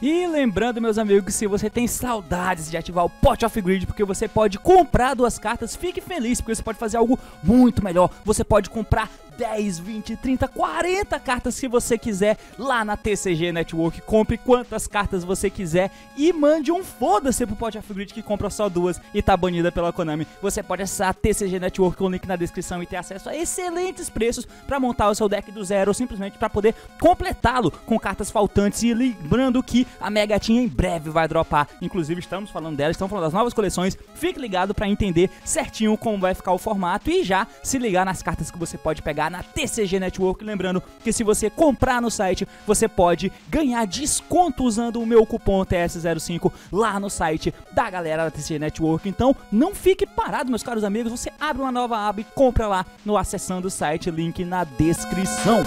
E lembrando, meus amigos, se você tem saudades de ativar o Pot of Grid, porque você pode comprar duas cartas, fique feliz, porque você pode fazer algo muito melhor. Você pode comprar 10, 20, 30, 40 cartas se você quiser lá na TCG Network. Compre quantas cartas você quiser e mande um foda-se pro Pote Grid que compra só duas e tá banida pela Konami. Você pode acessar a TCG Network com o link na descrição e ter acesso a excelentes preços para montar o seu deck do zero ou simplesmente para poder completá-lo com cartas faltantes. E lembrando que a Mega Team em breve vai dropar. Inclusive, estamos falando dela, estamos falando das novas coleções. Fique ligado para entender certinho como vai ficar o formato e já se ligar nas cartas que você pode pegar na TCG Network. Lembrando que se você comprar no site, você pode ganhar desconto usando o meu cupom TS05 lá no site da galera da TCG Network. Então não fique parado, meus caros amigos. Você abre uma nova aba e compra lá no acessando o site, link na descrição.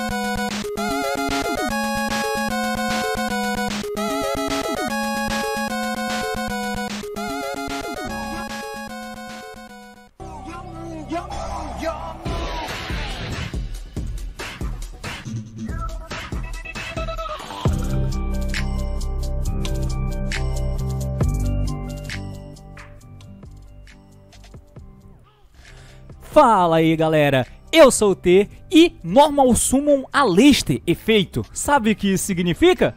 Fala aí galera, eu sou o T e Normal Summon Aleste efeito. Sabe o que isso significa?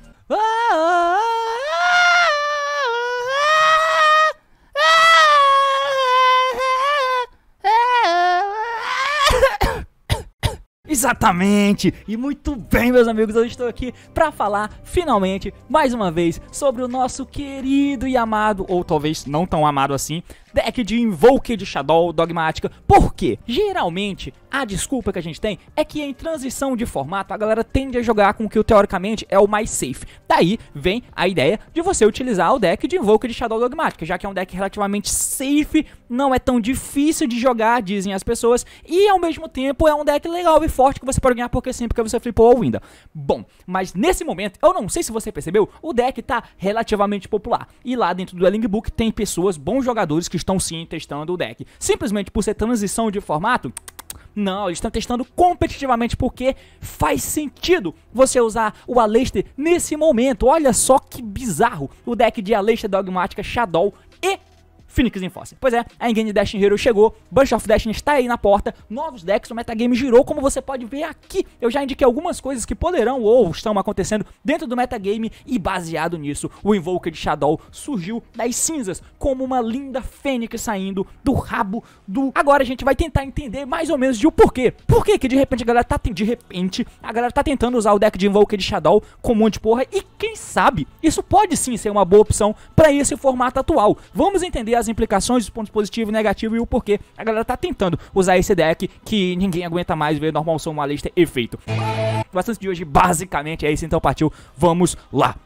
Exatamente! E muito bem, meus amigos, eu estou aqui para falar finalmente mais uma vez sobre o nosso querido e amado, ou talvez não tão amado assim, deck de Invoke de Shadow Dogmática. Por quê? Geralmente, a desculpa que a gente tem é que em transição de formato, a galera tende a jogar com o que teoricamente é o mais safe. Daí vem a ideia de você utilizar o deck de Invoke de Shadow Dogmática, já que é um deck relativamente safe, não é tão difícil de jogar, dizem as pessoas, e ao mesmo tempo é um deck legal e forte que você pode ganhar porque sempre que você flipou a ainda. Bom, mas nesse momento, eu não sei se você percebeu, o deck tá relativamente popular. E lá dentro do Elling Book tem pessoas, bons jogadores que estão sim testando o deck. Simplesmente por ser transição de formato, não, eles estão testando competitivamente porque faz sentido você usar o Aleister nesse momento. Olha só que bizarro. O deck de Aleister Dogmática Shadow Phoenix Enforcer. Pois é, a Engine Dash Hero chegou, Bunch of Destiny está aí na porta, novos decks, o metagame girou, como você pode ver aqui, eu já indiquei algumas coisas que poderão ou estão acontecendo dentro do metagame e baseado nisso, o Invoker de Shadow surgiu das cinzas como uma linda fênix saindo do rabo do... Agora a gente vai tentar entender mais ou menos de o um porquê. Por que que de repente a galera tá... De repente, a galera tá tentando usar o deck de Invoker de Shadow com um monte de porra e quem sabe, isso pode sim ser uma boa opção para esse formato atual. Vamos entender as as implicações, os pontos positivos e negativos e o porquê a galera tá tentando usar esse deck que ninguém aguenta mais ver normal som uma lista efeito. O assunto de hoje basicamente é isso então partiu, vamos lá!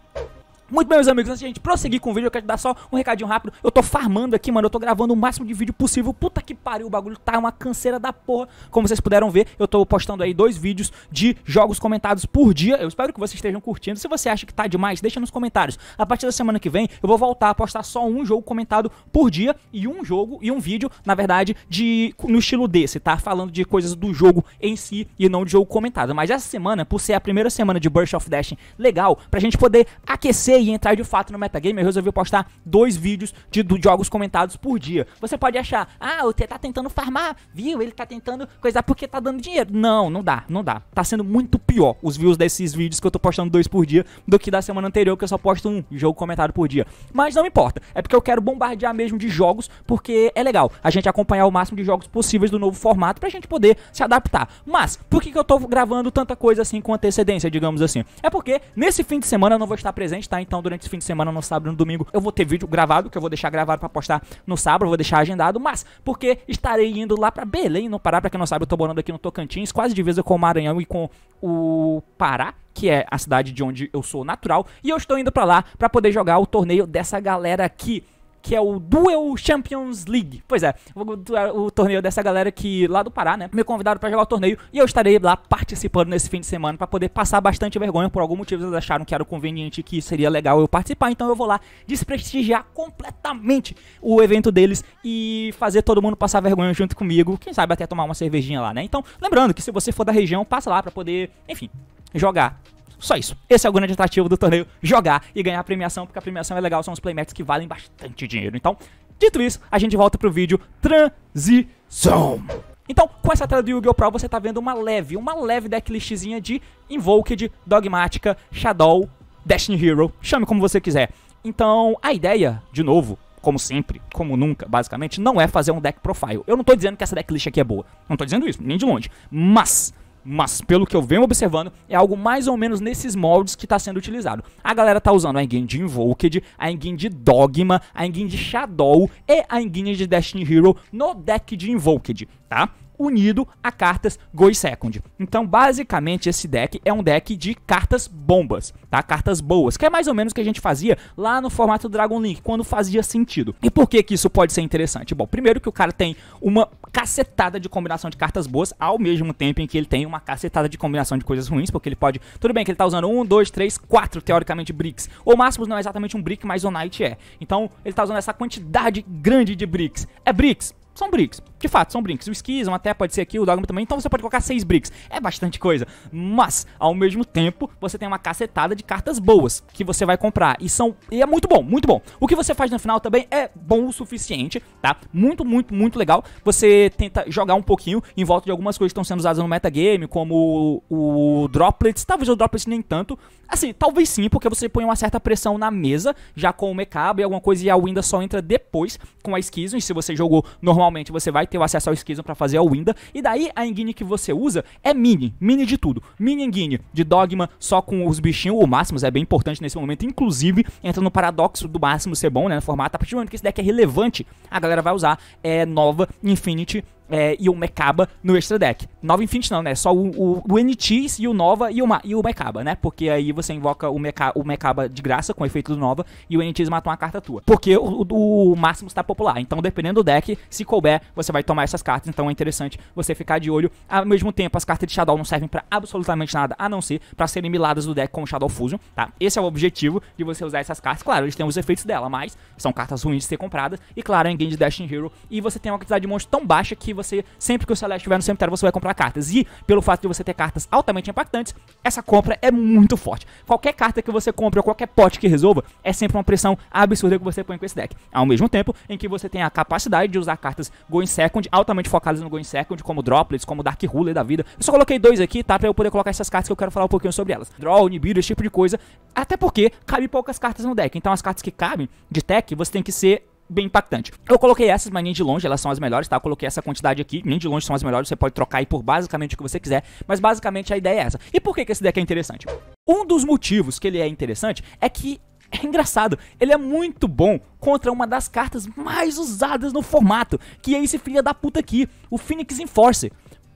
Muito bem, meus amigos, antes de a gente prosseguir com o vídeo, eu quero te dar só um recadinho rápido. Eu tô farmando aqui, mano, eu tô gravando o máximo de vídeo possível. Puta que pariu, o bagulho tá uma canseira da porra. Como vocês puderam ver, eu tô postando aí dois vídeos de jogos comentados por dia. Eu espero que vocês estejam curtindo. Se você acha que tá demais, deixa nos comentários. A partir da semana que vem, eu vou voltar a postar só um jogo comentado por dia e um jogo e um vídeo, na verdade, de no estilo desse, tá? Falando de coisas do jogo em si e não de jogo comentado. Mas essa semana, por ser a primeira semana de Burst of Dashing legal, pra gente poder aquecer e entrar de fato no metagame, eu resolvi postar dois vídeos de, de jogos comentados por dia. Você pode achar, ah, o T tá tentando farmar, viu? Ele tá tentando coisar porque tá dando dinheiro. Não, não dá, não dá. Tá sendo muito pior os views desses vídeos que eu tô postando dois por dia do que da semana anterior, que eu só posto um jogo comentado por dia. Mas não importa, é porque eu quero bombardear mesmo de jogos, porque é legal a gente acompanhar o máximo de jogos possíveis do novo formato pra gente poder se adaptar. Mas, por que, que eu tô gravando tanta coisa assim com antecedência, digamos assim? É porque nesse fim de semana eu não vou estar presente, tá? então durante esse fim de semana, no sábado e no domingo, eu vou ter vídeo gravado, que eu vou deixar gravado para postar no sábado, vou deixar agendado, mas porque estarei indo lá para Belém, no Pará, para quem não sabe, eu tô morando aqui no Tocantins, quase divisa com o Maranhão e com o Pará, que é a cidade de onde eu sou natural, e eu estou indo para lá para poder jogar o torneio dessa galera aqui que é o Duel Champions League. Pois é, o, torneio dessa galera que lá do Pará, né? Me convidaram para jogar o torneio e eu estarei lá participando nesse fim de semana para poder passar bastante vergonha. Por algum motivo eles acharam que era conveniente que seria legal eu participar, então eu vou lá desprestigiar completamente o evento deles e fazer todo mundo passar vergonha junto comigo. Quem sabe até tomar uma cervejinha lá, né? Então, lembrando que se você for da região, passa lá para poder, enfim, jogar só isso. Esse é o grande atrativo do torneio, jogar e ganhar a premiação, porque a premiação é legal, são os playmats que valem bastante dinheiro. Então, dito isso, a gente volta pro vídeo transição. Então, com essa tela do Yu-Gi-Oh! Pro, você tá vendo uma leve, uma leve decklistzinha de Invoked, Dogmática, Shadow, Destiny Hero, chame como você quiser. Então, a ideia, de novo, como sempre, como nunca, basicamente, não é fazer um deck profile. Eu não tô dizendo que essa decklist aqui é boa. Não tô dizendo isso, nem de longe. Mas mas pelo que eu venho observando, é algo mais ou menos nesses moldes que está sendo utilizado. A galera tá usando a engine de Invoked, a engine de Dogma, a engine de Shadow e a engine de Destiny Hero no deck de Invoked, tá? unido a cartas Go Second. Então, basicamente, esse deck é um deck de cartas bombas, tá? Cartas boas, que é mais ou menos o que a gente fazia lá no formato Dragon Link, quando fazia sentido. E por que que isso pode ser interessante? Bom, primeiro que o cara tem uma cacetada de combinação de cartas boas, ao mesmo tempo em que ele tem uma cacetada de combinação de coisas ruins, porque ele pode... Tudo bem que ele tá usando um, dois, três, quatro, teoricamente, bricks. O máximo não é exatamente um brick, mas o Knight é. Então, ele tá usando essa quantidade grande de bricks. É bricks? São bricks. De fato, são brinks. O Schism até pode ser aqui, o Dogma também. Então você pode colocar seis brinks. É bastante coisa. Mas, ao mesmo tempo, você tem uma cacetada de cartas boas que você vai comprar. E são. E é muito bom, muito bom. O que você faz no final também é bom o suficiente, tá? Muito, muito, muito legal. Você tenta jogar um pouquinho em volta de algumas coisas que estão sendo usadas no metagame, como o, o Droplets. Talvez o Droplets nem tanto. Assim, talvez sim, porque você põe uma certa pressão na mesa, já com o Mecaba e alguma coisa, e a Winda só entra depois com a Schism. E se você jogou normalmente, você vai ter ter o acesso ao Schism para fazer a Winda. E daí a engine que você usa é mini, mini de tudo. Mini engine de Dogma, só com os bichinhos, o Máximos é bem importante nesse momento, inclusive entra no paradoxo do Máximo ser bom, né, no formato, a partir do momento que esse deck é relevante, a galera vai usar é nova Infinity é, e o Mecaba no Extra Deck. Nova Infinity não, né? Só o, o, o NTs e o Nova e o, Ma, e o Mecaba, né? Porque aí você invoca o, Meca, o Mecaba de graça com o efeito do Nova e o NTs mata uma carta tua. Porque o, o, o Máximo está popular. Então, dependendo do deck, se couber, você vai tomar essas cartas. Então, é interessante você ficar de olho. Ao mesmo tempo, as cartas de Shadow não servem para absolutamente nada, a não ser para serem miladas do deck com o Shadow Fusion, tá? Esse é o objetivo de você usar essas cartas. Claro, eles têm os efeitos dela, mas são cartas ruins de ser compradas. E claro, é em game de Destiny Hero. E você tem uma quantidade de monstros tão baixa que você, sempre que o Celeste estiver no cemitério, você vai comprar cartas. E, pelo fato de você ter cartas altamente impactantes, essa compra é muito forte. Qualquer carta que você compre ou qualquer pote que resolva, é sempre uma pressão absurda que você põe com esse deck. Ao mesmo tempo em que você tem a capacidade de usar cartas Going Second, altamente focadas no Going Second, como Droplets, como Dark Ruler da vida. Eu só coloquei dois aqui, tá? Pra eu poder colocar essas cartas que eu quero falar um pouquinho sobre elas. Draw, Nibiru, esse tipo de coisa. Até porque cabe poucas cartas no deck. Então as cartas que cabem de tech, você tem que ser bem impactante. Eu coloquei essas, mas nem de longe elas são as melhores, tá? Eu coloquei essa quantidade aqui, nem de longe são as melhores, você pode trocar aí por basicamente o que você quiser, mas basicamente a ideia é essa. E por que, que esse deck é interessante? Um dos motivos que ele é interessante é que é engraçado, ele é muito bom contra uma das cartas mais usadas no formato, que é esse filho da puta aqui, o Phoenix Enforce.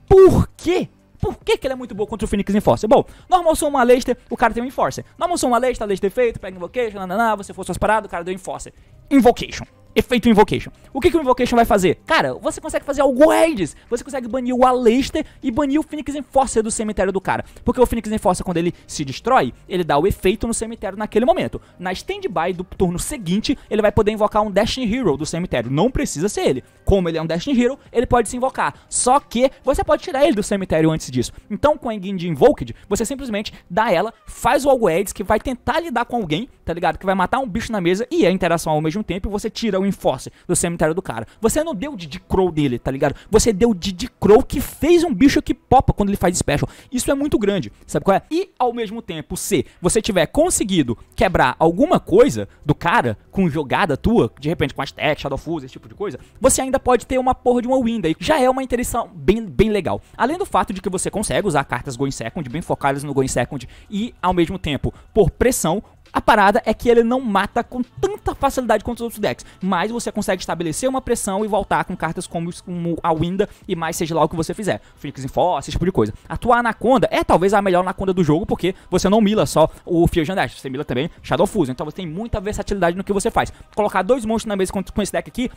Por quê? Por que, que ele é muito bom contra o Phoenix Enforce? Bom, normal sou uma Leicester, o cara tem um Enforce. Normal sou uma Leicester, Leicester feito, pega Invocation, nananá, você for suas paradas, o cara deu Enforce. Invocation efeito invocation. O que, que o invocation vai fazer? Cara, você consegue fazer algo upgrades. Você consegue banir o Aleister e banir o Phoenix Enforcer do cemitério do cara. Porque o Phoenix Enforcer, quando ele se destrói, ele dá o efeito no cemitério naquele momento. Na standby do turno seguinte, ele vai poder invocar um Destiny Hero do cemitério. Não precisa ser ele. Como ele é um Destiny Hero, ele pode se invocar. Só que você pode tirar ele do cemitério antes disso. Então, com a Engine Invoked, você simplesmente dá ela, faz o algo upgrades que vai tentar lidar com alguém, tá ligado? Que vai matar um bicho na mesa e a é interação ao mesmo tempo e você tira o enforcer do cemitério do cara. Você não deu o Didi Crow dele, tá ligado? Você deu o Didi Crow que fez um bicho que popa quando ele faz special. Isso é muito grande, sabe qual é? E ao mesmo tempo, se você tiver conseguido quebrar alguma coisa do cara com jogada tua, de repente com as techs, Shadow Fuse, esse tipo de coisa, você ainda pode ter uma porra de uma winda e Já é uma interação bem, bem legal. Além do fato de que você consegue usar cartas Going Second, bem focadas no Going Second, e ao mesmo tempo, por pressão, a parada é que ele não mata com tanta facilidade quanto os outros decks, mas você consegue estabelecer uma pressão e voltar com cartas como, como a Winda e mais seja lá o que você fizer. Phoenix em Force, esse tipo de coisa. A tua Anaconda é talvez a melhor Anaconda do jogo, porque você não mila só o Fusion Dash, você mila também Shadow Fusion, então você tem muita versatilidade no que você faz. Colocar dois monstros na mesa com, com esse deck aqui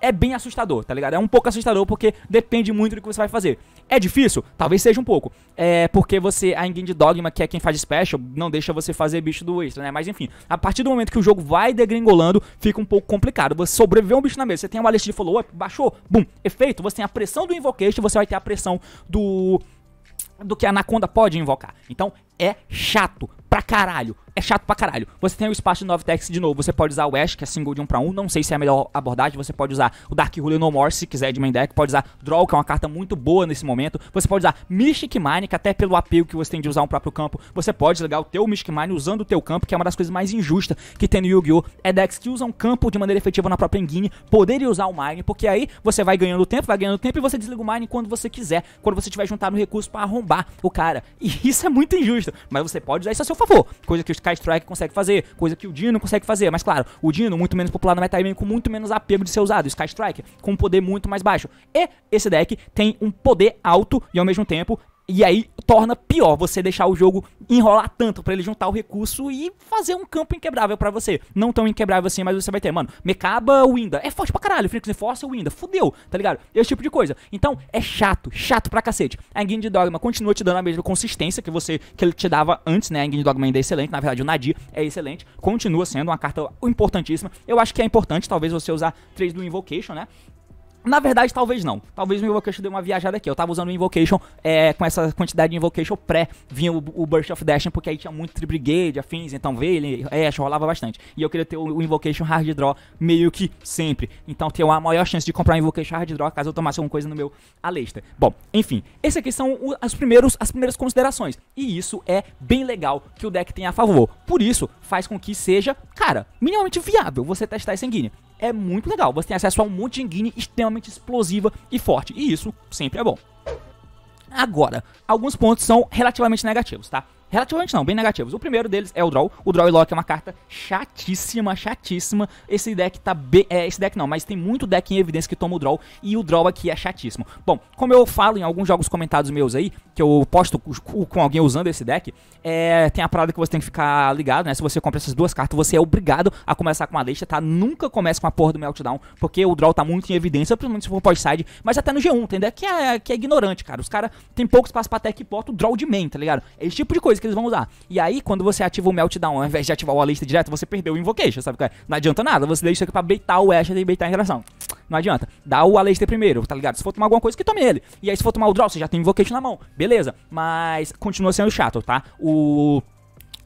é bem assustador, tá ligado? É um pouco assustador porque depende muito do que você vai fazer. É difícil? Talvez seja um pouco. É porque você, a engine de Dogma, que é quem faz special, não deixa você fazer bicho do extra, né? Mas enfim, a partir do momento que o jogo vai degringolando, fica um pouco complicado. Você sobreviver um bicho na mesa, você tem uma lista de follow-up, baixou, bum, efeito, você tem a pressão do invocation, você vai ter a pressão do do que a Anaconda pode invocar. Então é chato pra caralho é chato pra caralho. Você tem o espaço de 9 techs de novo, você pode usar o Ash, que é single de 1 pra 1, não sei se é a melhor abordagem, você pode usar o Dark Ruler No More, se quiser de main deck, pode usar Draw, que é uma carta muito boa nesse momento, você pode usar Mystic Mine, que até pelo apego que você tem de usar um próprio campo, você pode ligar o teu Mystic Mine usando o teu campo, que é uma das coisas mais injustas que tem no Yu-Gi-Oh! É decks que usam campo de maneira efetiva na própria engine, poderem usar o Mine, porque aí você vai ganhando tempo, vai ganhando tempo e você desliga o Mine quando você quiser, quando você tiver juntado recurso para arrombar o cara. E isso é muito injusto, mas você pode usar isso a seu favor, coisa que os Sky Strike consegue fazer, coisa que o Dino consegue fazer. Mas claro, o Dino, muito menos popular no meta com muito menos apego de ser usado. Sky Strike com um poder muito mais baixo. E esse deck tem um poder alto e ao mesmo tempo e aí torna pior você deixar o jogo enrolar tanto para ele juntar o recurso e fazer um campo inquebrável para você. Não tão inquebrável assim, mas você vai ter, mano, Mecaba, Winda. É forte pra caralho, Phoenix Force, Winda. Fudeu, tá ligado? Esse tipo de coisa. Então, é chato, chato pra cacete. A Engine de Dogma continua te dando a mesma consistência que você que ele te dava antes, né? A Engine de Dogma ainda é excelente, na verdade o Nadir é excelente, continua sendo uma carta importantíssima. Eu acho que é importante talvez você usar 3 do Invocation, né? Na verdade, talvez não. Talvez o Invocation dê uma viajada aqui. Eu tava usando o Invocation é, com essa quantidade de Invocation pré. Vinha o, o Burst of Dashing, porque aí tinha muito Tribrigade, afins, então veio, é, rolava bastante. E eu queria ter o, o, Invocation Hard Draw meio que sempre. Então tem uma maior chance de comprar o Invocation Hard Draw caso eu tomasse alguma coisa no meu Alesta. Bom, enfim. Esse aqui são o, as, primeiros, as primeiras considerações. E isso é bem legal que o deck tem a favor. Por isso, faz com que seja, cara, minimamente viável você testar esse Sanguínea é muito legal. Você tem acesso a um monte de engine extremamente explosiva e forte. E isso sempre é bom. Agora, alguns pontos são relativamente negativos, tá? Relativamente não, bem negativos. O primeiro deles é o Draw. O Draw e Lock é uma carta chatíssima, chatíssima. Esse deck tá bem. É, esse deck não, mas tem muito deck em evidência que toma o Draw. E o Draw aqui é chatíssimo. Bom, como eu falo em alguns jogos comentados meus aí, que eu posto com alguém usando esse deck, é, tem a parada que você tem que ficar ligado, né? Se você compra essas duas cartas, você é obrigado a começar com uma deixa, tá? Nunca comece com a porra do Meltdown, porque o Draw tá muito em evidência, principalmente se for post side mas até no G1, tem deck que é, que é ignorante, cara. Os caras tem pouco espaço pra tech e porta o Draw de main, tá ligado? É esse tipo de coisa coisa que eles vão usar. E aí, quando você ativa o Meltdown, ao invés de ativar o lista direto, você perdeu o Invocation, sabe? Não adianta nada, você deixa isso aqui pra beitar o Asher e beitar em relação. Não adianta. Dá o Aleister primeiro, tá ligado? Se for tomar alguma coisa, que tome ele. E aí, se for tomar o Draw, você já tem Invocation na mão. Beleza. Mas continua sendo chato, tá? O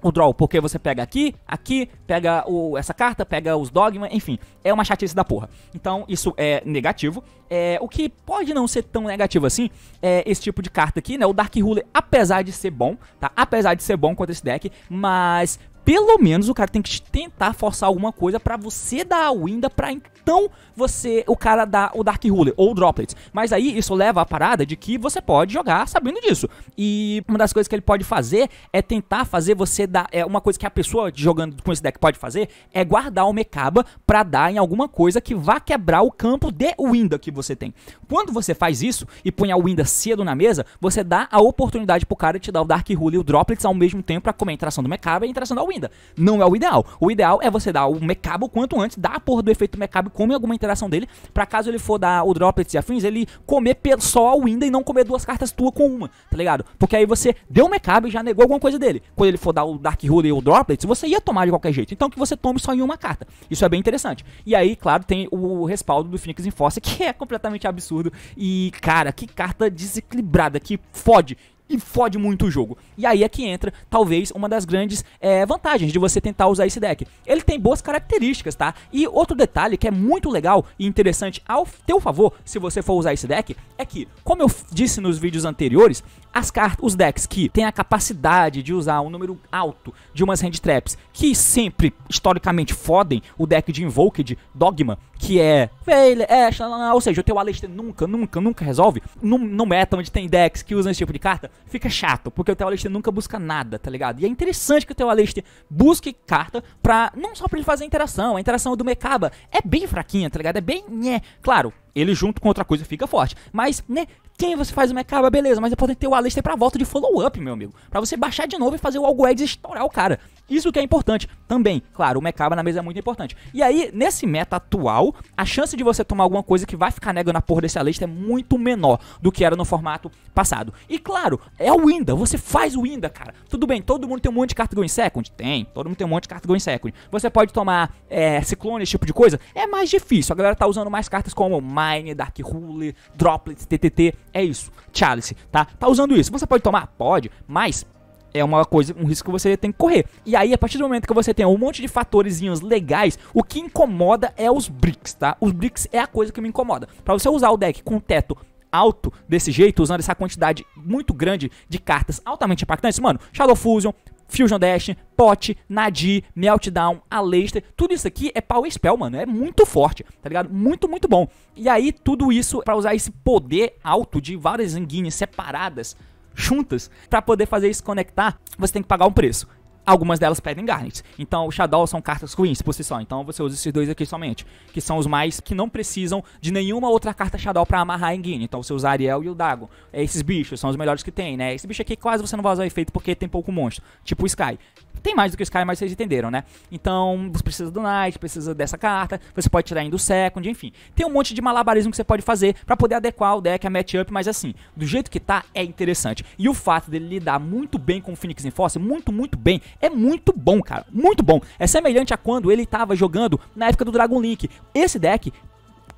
o draw, porque você pega aqui, aqui, pega o, essa carta, pega os dogmas, enfim, é uma chatice da porra. Então isso é negativo. É, o que pode não ser tão negativo assim é esse tipo de carta aqui, né? O Dark Ruler, apesar de ser bom, tá? Apesar de ser bom contra esse deck, mas pelo menos o cara tem que tentar forçar alguma coisa para você dar a Winda pra então você, o cara dar o Dark Ruler ou o Droplets. Mas aí isso leva à parada de que você pode jogar sabendo disso. E uma das coisas que ele pode fazer é tentar fazer você dar. É uma coisa que a pessoa jogando com esse deck pode fazer é guardar o Mecaba pra dar em alguma coisa que vá quebrar o campo de Winda que você tem. Quando você faz isso e põe a Winda cedo na mesa, você dá a oportunidade pro cara te dar o Dark Ruler e o Droplets ao mesmo tempo pra comer a interação do Mecaba e a interação da Winda ainda. Não é o ideal. O ideal é você dar o mecabo quanto antes, dar a porra do efeito mecabo, comer alguma interação dele, para caso ele for dar o droplets e afins, ele comer só o Winda e não comer duas cartas tua com uma, tá ligado? Porque aí você deu o mecabo e já negou alguma coisa dele. Quando ele for dar o Dark Ruler e o droplets, você ia tomar de qualquer jeito. Então que você tome só em uma carta. Isso é bem interessante. E aí, claro, tem o respaldo do Phoenix Enforcer, que é completamente absurdo. E, cara, que carta desequilibrada, que fode e fode muito o jogo. E aí é que entra, talvez, uma das grandes é, vantagens de você tentar usar esse deck. Ele tem boas características, tá? E outro detalhe que é muito legal e interessante ao teu favor, se você for usar esse deck, é que, como eu disse nos vídeos anteriores, as cartas, os decks que têm a capacidade de usar um número alto de umas hand traps, que sempre historicamente fodem o deck de Invoked Dogma, que é Veiler, Ash, ou seja, o teu Alistair nunca, nunca, nunca resolve. No, no meta é onde tem decks que usam esse tipo de carta, fica chato, porque o teu Alistair nunca busca nada, tá ligado? E é interessante que o teu Alistair busque carta pra, não só pra ele fazer a interação, a interação do Mecaba é bem fraquinha, tá ligado? É bem, né? Claro, ele junto com outra coisa fica forte. Mas, né, quem você faz o mecaba, beleza, mas depois tem ter o Alistair pra volta de follow-up, meu amigo. para você baixar de novo e fazer o algo ads estourar o cara. Isso que é importante também. Claro, o mecaba na mesa é muito importante. E aí, nesse meta atual, a chance de você tomar alguma coisa que vai ficar nega na porra desse alista é muito menor do que era no formato passado. E claro, é o Winda, você faz o Winda, cara. Tudo bem, todo mundo tem um monte de carta Going Second? Tem, todo mundo tem um monte de carta Going Second. Você pode tomar é, Ciclone, esse tipo de coisa? É mais difícil, a galera tá usando mais cartas como Mine, Dark Hole, Droplets, TTT, é isso. Chalice, tá? Tá usando isso. Você pode tomar? Pode, mas é uma coisa, um risco que você tem que correr. E aí, a partir do momento que você tem um monte de fatorezinhos legais, o que incomoda é os bricks, tá? Os bricks é a coisa que me incomoda. Para você usar o deck com teto alto desse jeito, usando essa quantidade muito grande de cartas altamente impactantes, mano, Shadow Fusion, Fusion Dash, Pot, Nadir, Meltdown, Aleister, tudo isso aqui é Power Spell, mano, é muito forte, tá ligado? Muito, muito bom. E aí, tudo isso para usar esse poder alto de várias enguines separadas juntas, para poder fazer isso conectar, você tem que pagar um preço. Algumas delas pedem garnets. Então, o Shadow são cartas ruins por si só. Então, você usa esses dois aqui somente. Que são os mais que não precisam de nenhuma outra carta Shadow para amarrar em Guine. Então, você usa Ariel e o Dago. Esses bichos são os melhores que tem, né? Esse bicho aqui quase você não vai usar efeito porque tem pouco monstro. Tipo o Sky. Tem mais do que o Sky, mas vocês entenderam, né? Então, você precisa do Knight, precisa dessa carta, você pode tirar ainda o Second, enfim. Tem um monte de malabarismo que você pode fazer para poder adequar o deck a matchup, mas assim, do jeito que tá, é interessante. E o fato dele lidar muito bem com o Phoenix force muito, muito bem, é muito bom, cara. Muito bom. É semelhante a quando ele tava jogando na época do Dragon Link. Esse deck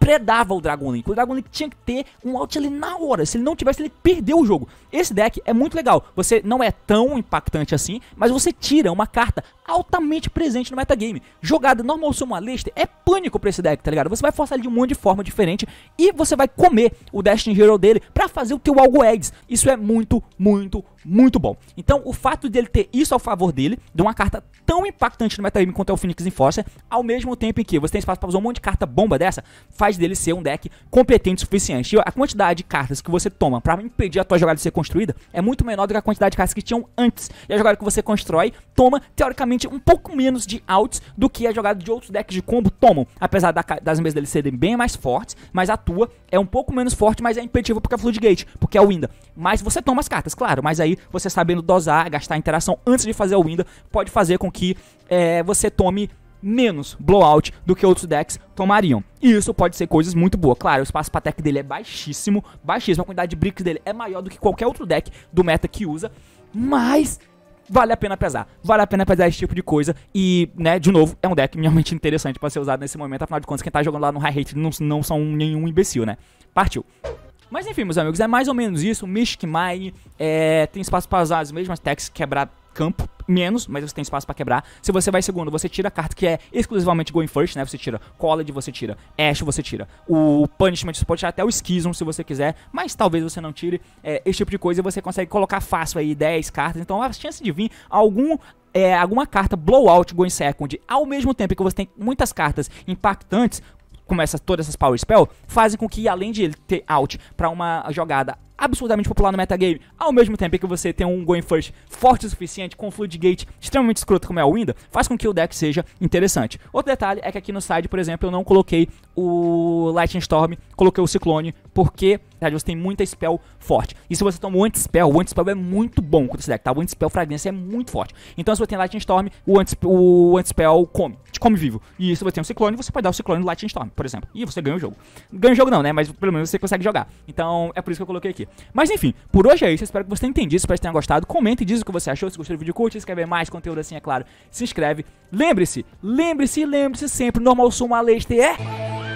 predava o Link. O Link tinha que ter um out ali na hora. Se ele não tivesse, ele perdeu o jogo. Esse deck é muito legal. Você não é tão impactante assim, mas você tira uma carta altamente presente no metagame. Jogada normal uma lista é pânico pra esse deck, tá ligado? Você vai forçar ele de um monte de forma diferente e você vai comer o Destiny Hero dele pra fazer o teu algo eggs. Isso é muito, muito, muito bom. Então, o fato dele ter isso ao favor dele, de uma carta tão impactante no metagame quanto é o Phoenix Enforcer, ao mesmo tempo em que você tem espaço pra usar um monte de carta bomba dessa, faz faz dele ser um deck competente o suficiente. E a quantidade de cartas que você toma para impedir a tua jogada de ser construída é muito menor do que a quantidade de cartas que tinham antes. E a jogada que você constrói toma, teoricamente, um pouco menos de outs do que a jogada de outros decks de combo tomam. Apesar da, das mesas dele serem bem mais fortes, mas a tua é um pouco menos forte, mas é impeditivo porque é Floodgate, porque é o Winda. Mas você toma as cartas, claro, mas aí você sabendo dosar, gastar interação antes de fazer o Winda, pode fazer com que é, você tome menos blowout do que outros decks tomariam. E isso pode ser coisas muito boas. Claro, o espaço para tech dele é baixíssimo, baixíssimo, a quantidade de bricks dele é maior do que qualquer outro deck do meta que usa, mas vale a pena pesar. Vale a pena pesar esse tipo de coisa. E, né, de novo, é um deck realmente interessante para ser usado nesse momento. Afinal de contas, quem tá jogando lá no high rate não, não são nenhum imbecil, né? Partiu. Mas enfim, meus amigos, é mais ou menos isso. Mystic Mine é, tem espaço para usar as mesmas techs quebrar campo menos, mas você tem espaço para quebrar. Se você vai segundo, você tira a carta que é exclusivamente going first, né? Você tira College, você tira Ash, você tira o Punishment, você pode tirar até o Schism se você quiser, mas talvez você não tire é, esse tipo de coisa e você consegue colocar fácil aí 10 cartas. Então a chance de vir algum é, alguma carta blowout going second, ao mesmo tempo que você tem muitas cartas impactantes, como essa, todas essas power spell, fazem com que além de ele ter out para uma jogada absurdamente popular no metagame, ao mesmo tempo que você tem um going first forte o suficiente, com um fluid gate extremamente escroto como é o winda, faz com que o deck seja interessante. Outro detalhe é que aqui no side, por exemplo, eu não coloquei o Lightning Storm, coloquei o Ciclone, porque você tem muita spell forte. E se você toma o anti-spell, o anti-spell é muito bom contra esse deck, tá? O anti-spell fragrância é muito forte. Então se você tem Lightning Storm, o anti-spell anti come, te come vivo. E se você tem um Ciclone, você pode dar o Ciclone no Lightning Storm, por exemplo. E você ganha o jogo. Ganha o jogo não, né? Mas pelo menos você consegue jogar. Então é por isso que eu coloquei aqui aqui. Mas enfim, por hoje é isso. Espero que você tenha entendido, espero que tenha gostado. Comente, diz o que você achou, se gostou do vídeo, curte, se quer ver mais conteúdo assim, é claro, se inscreve. Lembre-se, lembre-se, lembre-se sempre, normal suma leste é...